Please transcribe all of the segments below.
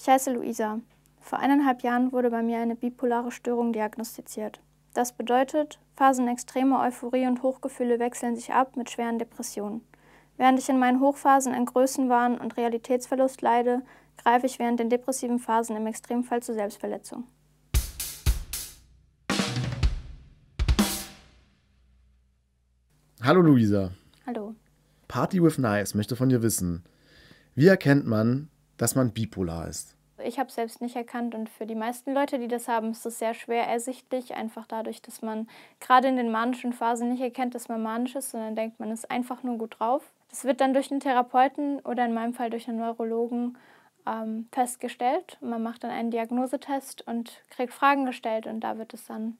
Ich heiße Luisa. Vor eineinhalb Jahren wurde bei mir eine bipolare Störung diagnostiziert. Das bedeutet, Phasen extremer Euphorie und Hochgefühle wechseln sich ab mit schweren Depressionen. Während ich in meinen Hochphasen an Größenwahn und Realitätsverlust leide, greife ich während den depressiven Phasen im Extremfall zur Selbstverletzung. Hallo Luisa. Hallo. Party with Nice möchte von dir wissen, wie erkennt man, dass man bipolar ist. Ich habe es selbst nicht erkannt und für die meisten Leute, die das haben, ist es sehr schwer ersichtlich, einfach dadurch, dass man gerade in den manischen Phasen nicht erkennt, dass man manisch ist, sondern denkt, man ist einfach nur gut drauf. Das wird dann durch einen Therapeuten oder in meinem Fall durch einen Neurologen ähm, festgestellt. Man macht dann einen Diagnosetest und kriegt Fragen gestellt und da wird es dann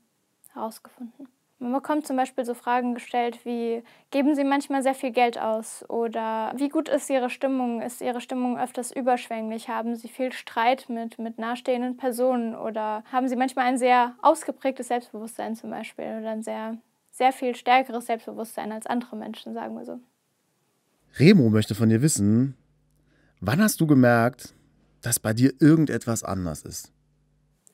herausgefunden. Man bekommt zum Beispiel so Fragen gestellt wie, geben Sie manchmal sehr viel Geld aus? Oder wie gut ist Ihre Stimmung? Ist Ihre Stimmung öfters überschwänglich? Haben Sie viel Streit mit, mit nahestehenden Personen? Oder haben Sie manchmal ein sehr ausgeprägtes Selbstbewusstsein zum Beispiel? Oder ein sehr, sehr viel stärkeres Selbstbewusstsein als andere Menschen, sagen wir so. Remo möchte von dir wissen, wann hast du gemerkt, dass bei dir irgendetwas anders ist?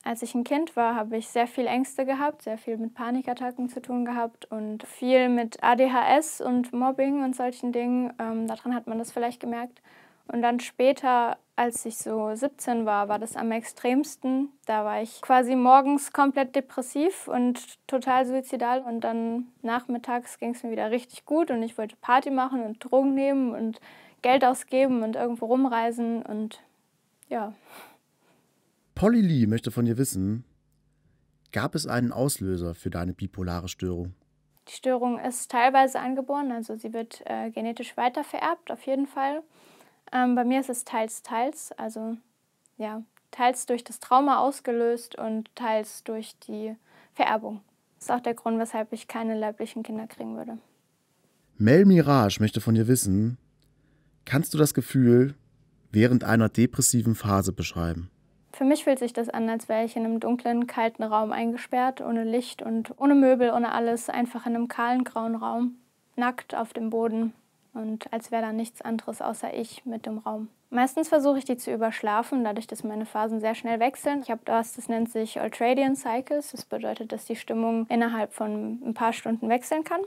Als ich ein Kind war, habe ich sehr viel Ängste gehabt, sehr viel mit Panikattacken zu tun gehabt und viel mit ADHS und Mobbing und solchen Dingen. Ähm, daran hat man das vielleicht gemerkt. Und dann später, als ich so 17 war, war das am extremsten. Da war ich quasi morgens komplett depressiv und total suizidal. Und dann nachmittags ging es mir wieder richtig gut und ich wollte Party machen und Drogen nehmen und Geld ausgeben und irgendwo rumreisen und ja. Polly Lee möchte von dir wissen, gab es einen Auslöser für deine bipolare Störung? Die Störung ist teilweise angeboren, also sie wird äh, genetisch weitervererbt, auf jeden Fall. Ähm, bei mir ist es teils, teils, also ja, teils durch das Trauma ausgelöst und teils durch die Vererbung. Das ist auch der Grund, weshalb ich keine leiblichen Kinder kriegen würde. Mel Mirage möchte von dir wissen, kannst du das Gefühl während einer depressiven Phase beschreiben? Für mich fühlt sich das an, als wäre ich in einem dunklen, kalten Raum eingesperrt, ohne Licht und ohne Möbel, ohne alles, einfach in einem kahlen, grauen Raum, nackt auf dem Boden und als wäre da nichts anderes außer ich mit dem Raum. Meistens versuche ich die zu überschlafen, dadurch, dass meine Phasen sehr schnell wechseln. Ich habe das, das nennt sich Ultradian Cycles. Das bedeutet, dass die Stimmung innerhalb von ein paar Stunden wechseln kann.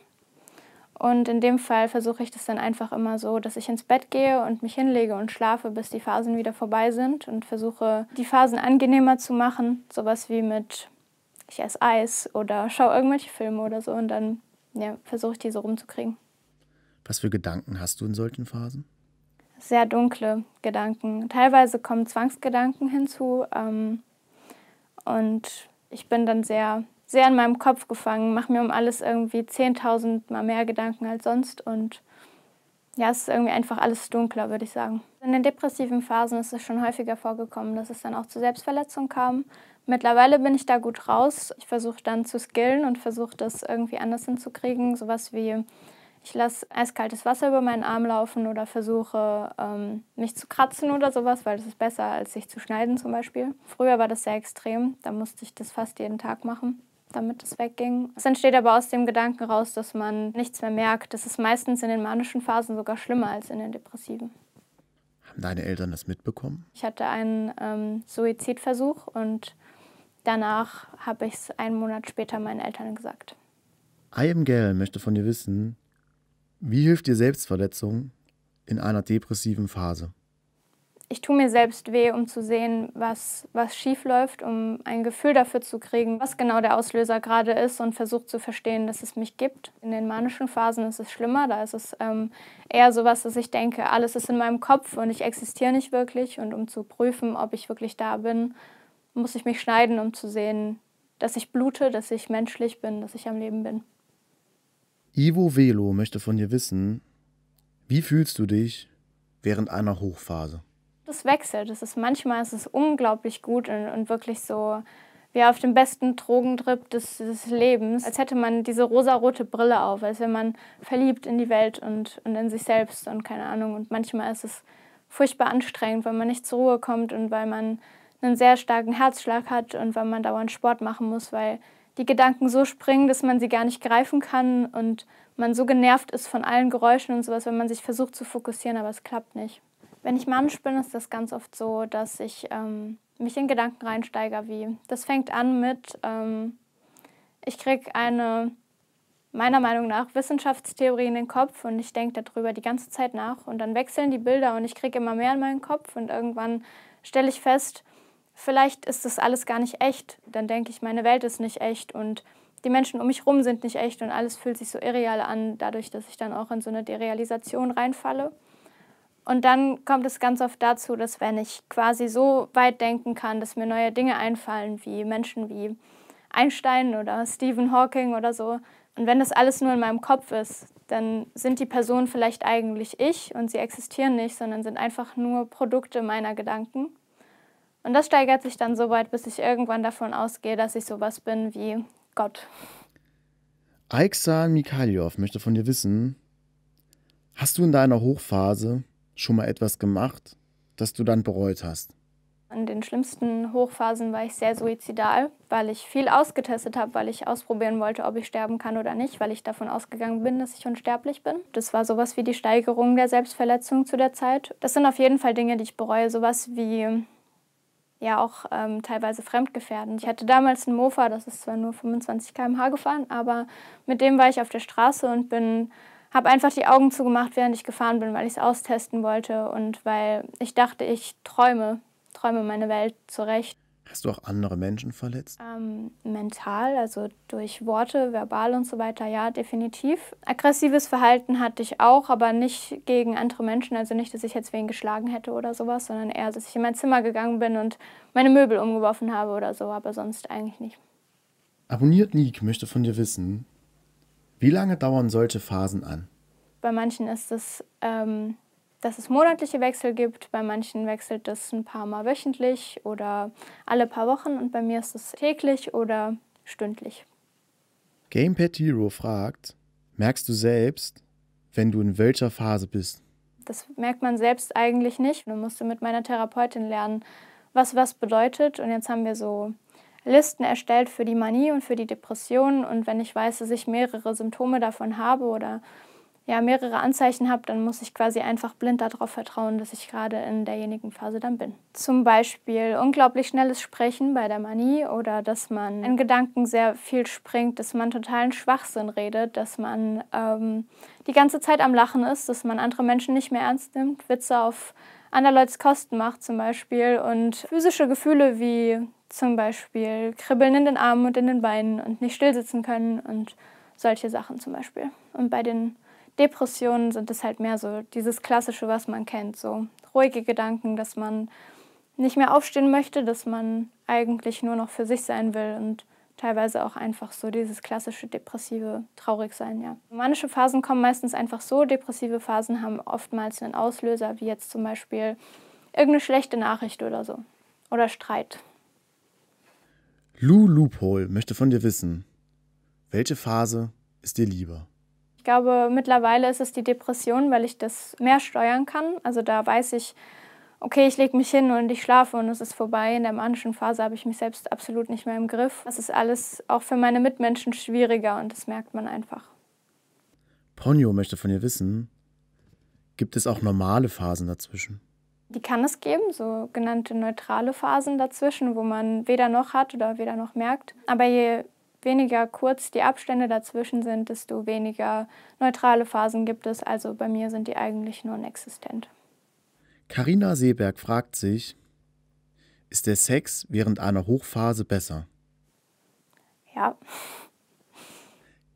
Und in dem Fall versuche ich das dann einfach immer so, dass ich ins Bett gehe und mich hinlege und schlafe, bis die Phasen wieder vorbei sind und versuche, die Phasen angenehmer zu machen. Sowas wie mit, ich esse Eis oder schaue irgendwelche Filme oder so und dann ja, versuche ich die so rumzukriegen. Was für Gedanken hast du in solchen Phasen? Sehr dunkle Gedanken. Teilweise kommen Zwangsgedanken hinzu ähm, und ich bin dann sehr sehr in meinem Kopf gefangen, mache mir um alles irgendwie 10.000 Mal mehr Gedanken als sonst und ja, es ist irgendwie einfach alles dunkler, würde ich sagen. In den depressiven Phasen ist es schon häufiger vorgekommen, dass es dann auch zu Selbstverletzung kam. Mittlerweile bin ich da gut raus. Ich versuche dann zu skillen und versuche das irgendwie anders hinzukriegen. Sowas wie, ich lasse eiskaltes Wasser über meinen Arm laufen oder versuche, ähm, mich zu kratzen oder sowas, weil das ist besser, als sich zu schneiden zum Beispiel. Früher war das sehr extrem, da musste ich das fast jeden Tag machen damit es wegging. Es entsteht aber aus dem Gedanken raus, dass man nichts mehr merkt. Das ist meistens in den manischen Phasen sogar schlimmer als in den depressiven. Haben deine Eltern das mitbekommen? Ich hatte einen ähm, Suizidversuch und danach habe ich es einen Monat später meinen Eltern gesagt. I am Gell möchte von dir wissen, wie hilft dir Selbstverletzung in einer depressiven Phase? ich tue mir selbst weh, um zu sehen, was, was schief läuft, um ein Gefühl dafür zu kriegen, was genau der Auslöser gerade ist und versuche zu verstehen, dass es mich gibt. In den manischen Phasen ist es schlimmer, da ist es ähm, eher was, dass ich denke, alles ist in meinem Kopf und ich existiere nicht wirklich. Und um zu prüfen, ob ich wirklich da bin, muss ich mich schneiden, um zu sehen, dass ich blute, dass ich menschlich bin, dass ich am Leben bin. Ivo Velo möchte von dir wissen, wie fühlst du dich während einer Hochphase? das wechselt. Das ist, manchmal ist es unglaublich gut und, und wirklich so wie auf dem besten Drogentrip des, des, Lebens, als hätte man diese rosarote Brille auf, als wäre man verliebt in die Welt und, und in sich selbst und keine Ahnung. Und manchmal ist es furchtbar anstrengend, weil man nicht zur Ruhe kommt und weil man einen sehr starken Herzschlag hat und weil man dauernd Sport machen muss, weil die Gedanken so springen, dass man sie gar nicht greifen kann und man so genervt ist von allen Geräuschen und sowas, wenn man sich versucht zu fokussieren, aber es klappt nicht. Wenn ich manisch bin, ist das ganz oft so, dass ich ähm, mich in Gedanken reinsteige, wie das fängt an mit, ähm, ich kriege eine meiner Meinung nach Wissenschaftstheorie in den Kopf und ich denke darüber die ganze Zeit nach und dann wechseln die Bilder und ich kriege immer mehr in meinen Kopf und irgendwann stelle ich fest, vielleicht ist das alles gar nicht echt. Dann denke ich, meine Welt ist nicht echt und die Menschen um mich herum sind nicht echt und alles fühlt sich so irreal an, dadurch, dass ich dann auch in so eine Derealisation reinfalle. Und dann kommt es ganz oft dazu, dass wenn ich quasi so weit denken kann, dass mir neue Dinge einfallen, wie Menschen wie Einstein oder Stephen Hawking oder so, und wenn das alles nur in meinem Kopf ist, dann sind die Personen vielleicht eigentlich ich und sie existieren nicht, sondern sind einfach nur Produkte meiner Gedanken. Und das steigert sich dann so weit, bis ich irgendwann davon ausgehe, dass ich sowas bin wie Gott. Aiksan Mikhailov möchte von dir wissen, hast du in deiner Hochphase schon mal etwas gemacht, das du dann bereut hast? An den schlimmsten Hochphasen war ich sehr suizidal, weil ich viel ausgetestet habe, weil ich ausprobieren wollte, ob ich sterben kann oder nicht, weil ich davon ausgegangen bin, dass ich unsterblich bin. Das war sowas wie die Steigerung der Selbstverletzung zu der Zeit. Das sind auf jeden Fall Dinge, die ich bereue, sowas wie ja auch ähm, teilweise fremdgefährden. Ich hatte damals einen Mofa, das ist zwar nur 25 km/h gefahren, aber mit dem war ich auf der Straße und bin habe einfach die Augen zugemacht, während ich gefahren bin, weil ich es austesten wollte und weil ich dachte, ich träume, träume meine Welt zurecht. Hast du auch andere Menschen verletzt? Ähm, mental, also durch Worte, verbal und so weiter, ja, definitiv. Aggressives Verhalten hatte ich auch, aber nicht gegen andere Menschen. Also nicht, dass ich jetzt wen geschlagen hätte oder sowas, sondern eher, dass ich in mein Zimmer gegangen bin und meine Möbel umgeworfen habe oder so, aber sonst eigentlich nicht. Abonniert Nick möchte von dir wissen, wie lange dauern solche Phasen an? Bei manchen ist es, ähm, dass es monatliche Wechsel gibt, bei manchen wechselt es ein paar Mal wöchentlich oder alle paar Wochen und bei mir ist es täglich oder stündlich. Gamepad Hero fragt, merkst du selbst, wenn du in welcher Phase bist? Das merkt man selbst eigentlich nicht. Man musste mit meiner Therapeutin lernen, was was bedeutet. Und jetzt haben wir so Listen erstellt für die Manie und für die Depressionen. Und wenn ich weiß, dass ich mehrere Symptome davon habe oder ja, mehrere Anzeichen habe, dann muss ich quasi einfach blind darauf vertrauen, dass ich gerade in derjenigen Phase dann bin. Zum Beispiel unglaublich schnelles Sprechen bei der Manie oder dass man in Gedanken sehr viel springt, dass man totalen Schwachsinn redet, dass man ähm, die ganze Zeit am Lachen ist, dass man andere Menschen nicht mehr ernst nimmt, Witze auf anderer Leute Kosten macht zum Beispiel und physische Gefühle wie zum Beispiel Kribbeln in den Armen und in den Beinen und nicht stillsitzen können und solche Sachen zum Beispiel. Und bei den Depressionen sind es halt mehr so dieses Klassische, was man kennt, so ruhige Gedanken, dass man nicht mehr aufstehen möchte, dass man eigentlich nur noch für sich sein will und teilweise auch einfach so dieses klassische depressive Traurigsein, ja. Manische Phasen kommen meistens einfach so, depressive Phasen haben oftmals einen Auslöser, wie jetzt zum Beispiel irgendeine schlechte Nachricht oder so oder Streit. Lou Loophole möchte von dir wissen, welche Phase ist dir lieber? Ich glaube, mittlerweile ist es die Depression, weil ich das mehr steuern kann. Also da weiß ich, okay, ich lege mich hin und ich schlafe und es ist vorbei. In der manischen Phase habe ich mich selbst absolut nicht mehr im Griff. Das ist alles auch für meine Mitmenschen schwieriger und das merkt man einfach. Ponyo möchte von dir wissen, gibt es auch normale Phasen dazwischen? Die kann es geben, sogenannte neutrale Phasen dazwischen, wo man weder noch hat oder weder noch merkt. Aber je weniger kurz die Abstände dazwischen sind, desto weniger neutrale Phasen gibt es. Also bei mir sind die eigentlich non-existent. Carina Seeberg fragt sich, ist der Sex während einer Hochphase besser? Ja.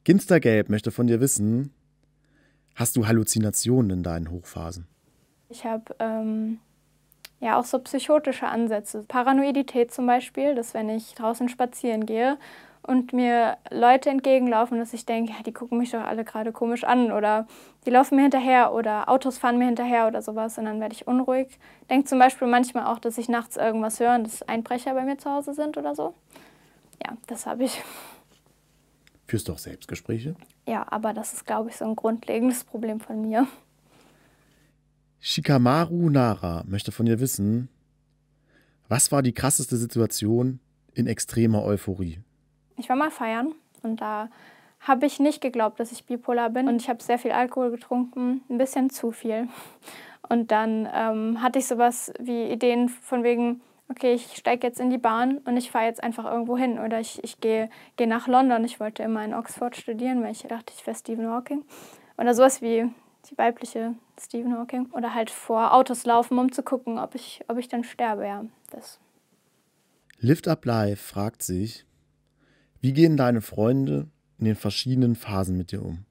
Ginstergelb möchte von dir wissen, hast du Halluzinationen in deinen Hochphasen? Ich habe ähm, ja auch so psychotische Ansätze. Paranoidität zum Beispiel, dass wenn ich draußen spazieren gehe und mir Leute entgegenlaufen, dass ich denke, ja, die gucken mich doch alle gerade komisch an oder die laufen mir hinterher oder Autos fahren mir hinterher oder sowas und dann werde ich unruhig. Denke zum Beispiel manchmal auch, dass ich nachts irgendwas höre und dass Einbrecher bei mir zu Hause sind oder so. Ja, das habe ich. Führst du auch Selbstgespräche? Ja, aber das ist, glaube ich, so ein grundlegendes Problem von mir. Shikamaru Nara möchte von dir wissen, was war die krasseste Situation in extremer Euphorie? Ich war mal feiern und da habe ich nicht geglaubt, dass ich bipolar bin. Und ich habe sehr viel Alkohol getrunken, ein bisschen zu viel. Und dann ähm, hatte ich sowas wie Ideen von wegen, okay, ich steige jetzt in die Bahn und ich fahre jetzt einfach irgendwo hin. Oder ich, ich gehe, gehe nach London. Ich wollte immer in Oxford studieren, weil ich dachte, ich wäre Stephen Hawking. Oder sowas wie, die weibliche Stephen Hawking. Oder halt vor Autos laufen, um zu gucken, ob ich, ob ich dann sterbe, ja. Das. Lift Up Live fragt sich, wie gehen deine Freunde in den verschiedenen Phasen mit dir um?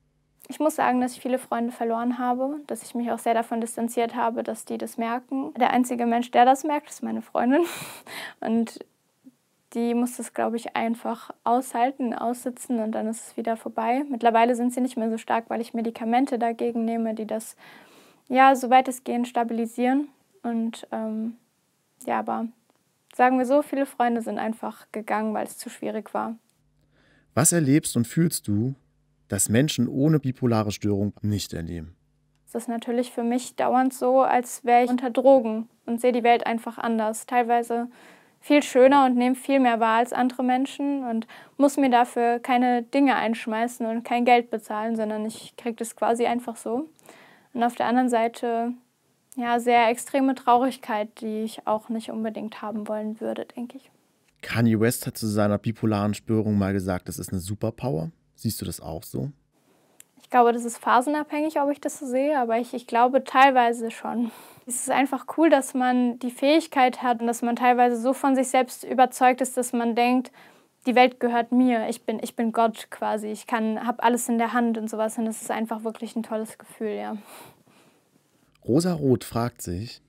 Ich muss sagen, dass ich viele Freunde verloren habe, dass ich mich auch sehr davon distanziert habe, dass die das merken. Der einzige Mensch, der das merkt, ist meine Freundin. Und die muss das, glaube ich, einfach aushalten, aussitzen und dann ist es wieder vorbei. Mittlerweile sind sie nicht mehr so stark, weil ich Medikamente dagegen nehme, die das, ja, soweit es geht, stabilisieren. Und ähm, ja, aber sagen wir so, viele Freunde sind einfach gegangen, weil es zu schwierig war. Was erlebst und fühlst du, dass Menschen ohne bipolare Störung nicht erleben? Das ist natürlich für mich dauernd so, als wäre ich unter Drogen und sehe die Welt einfach anders. Teilweise viel schöner und nehme viel mehr wahr als andere Menschen und muss mir dafür keine Dinge einschmeißen und kein Geld bezahlen, sondern ich kriege das quasi einfach so. Und auf der anderen Seite ja sehr extreme Traurigkeit, die ich auch nicht unbedingt haben wollen würde, denke ich. Kanye West hat zu seiner bipolaren Störung mal gesagt, das ist eine Superpower. Siehst du das auch so? Ich glaube, das ist phasenabhängig, ob ich das so sehe, aber ich, ich glaube teilweise schon. Es ist einfach cool, dass man die Fähigkeit hat und dass man teilweise so von sich selbst überzeugt ist, dass man denkt, die Welt gehört mir, ich bin, ich bin Gott quasi, ich kann, habe alles in der Hand und sowas und das ist einfach wirklich ein tolles Gefühl, ja. Rosa Roth fragt sich,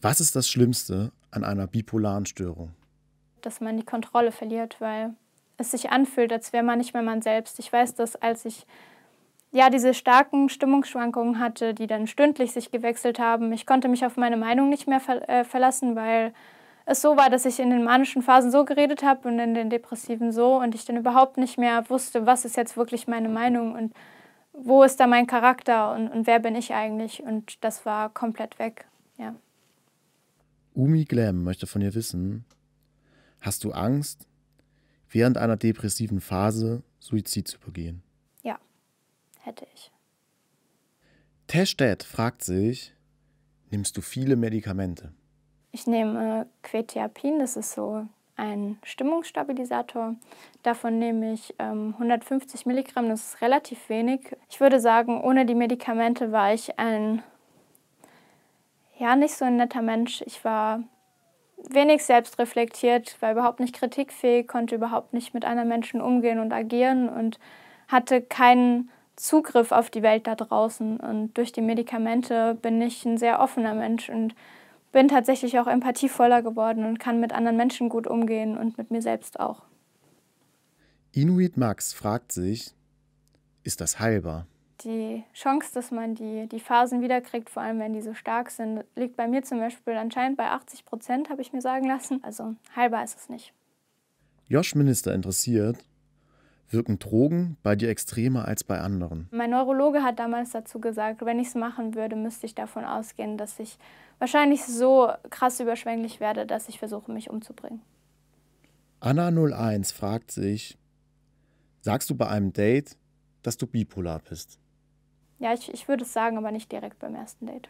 was ist das Schlimmste an einer bipolaren Störung? Dass man die Kontrolle verliert, weil es sich anfühlt, als wäre man nicht mehr man selbst. Ich weiß das, als ich ja diese starken Stimmungsschwankungen hatte, die dann stündlich sich gewechselt haben. Ich konnte mich auf meine Meinung nicht mehr ver äh, verlassen, weil es so war, dass ich in den manischen Phasen so geredet habe und in den depressiven so und ich dann überhaupt nicht mehr wusste, was ist jetzt wirklich meine Meinung und wo ist da mein Charakter und, und wer bin ich eigentlich und das war komplett weg, ja. Umi Glam möchte von dir wissen, hast du Angst, während einer depressiven Phase Suizid zu begehen? hätte ich. Testet fragt sich, nimmst du viele Medikamente? Ich nehme Quetiapin, das ist so ein Stimmungsstabilisator. Davon nehme ich ähm, 150 Milligramm, das ist relativ wenig. Ich würde sagen, ohne die Medikamente war ich ein, ja, nicht so ein netter Mensch. Ich war wenig selbstreflektiert, war überhaupt nicht kritikfähig, konnte überhaupt nicht mit anderen Menschen umgehen und agieren und hatte keinen Zugriff auf die Welt da draußen. Und durch die Medikamente bin ich ein sehr offener Mensch und bin tatsächlich auch empathievoller geworden und kann mit anderen Menschen gut umgehen und mit mir selbst auch. Inuit Max fragt sich, ist das heilbar? Die Chance, dass man die, die Phasen wiederkriegt, vor allem wenn die so stark sind, liegt bei mir zum Beispiel anscheinend bei 80 Prozent, habe ich mir sagen lassen. Also heilbar ist es nicht. Josh Minister interessiert, Wirken Drogen bei dir extremer als bei anderen? Mein Neurologe hat damals dazu gesagt, wenn ich es machen würde, müsste ich davon ausgehen, dass ich wahrscheinlich so krass überschwänglich werde, dass ich versuche, mich umzubringen. Anna01 fragt sich, sagst du bei einem Date, dass du bipolar bist? Ja, ich, ich würde es sagen, aber nicht direkt beim ersten Date.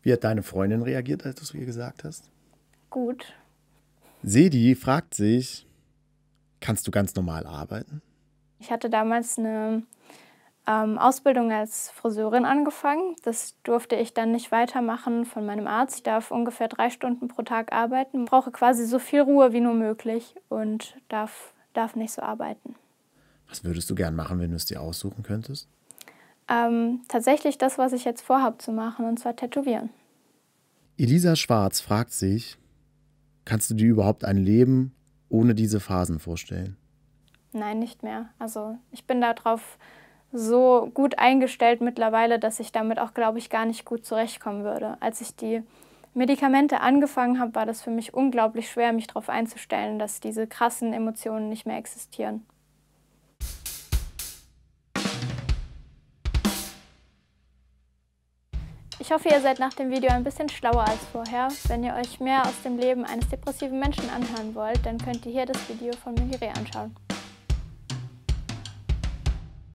Wie hat deine Freundin reagiert, als du es ihr gesagt hast? Gut. Sedi fragt sich, kannst du ganz normal arbeiten? Ich hatte damals eine ähm, Ausbildung als Friseurin angefangen. Das durfte ich dann nicht weitermachen von meinem Arzt. Ich darf ungefähr drei Stunden pro Tag arbeiten, brauche quasi so viel Ruhe wie nur möglich und darf, darf nicht so arbeiten. Was würdest du gern machen, wenn du es dir aussuchen könntest? Ähm, tatsächlich das, was ich jetzt vorhabe zu machen, und zwar tätowieren. Elisa Schwarz fragt sich, kannst du dir überhaupt ein Leben ohne diese Phasen vorstellen? Nein, nicht mehr. Also ich bin darauf so gut eingestellt mittlerweile, dass ich damit auch, glaube ich, gar nicht gut zurechtkommen würde. Als ich die Medikamente angefangen habe, war das für mich unglaublich schwer, mich darauf einzustellen, dass diese krassen Emotionen nicht mehr existieren. Ich hoffe, ihr seid nach dem Video ein bisschen schlauer als vorher. Wenn ihr euch mehr aus dem Leben eines depressiven Menschen anhören wollt, dann könnt ihr hier das Video von Mihire anschauen.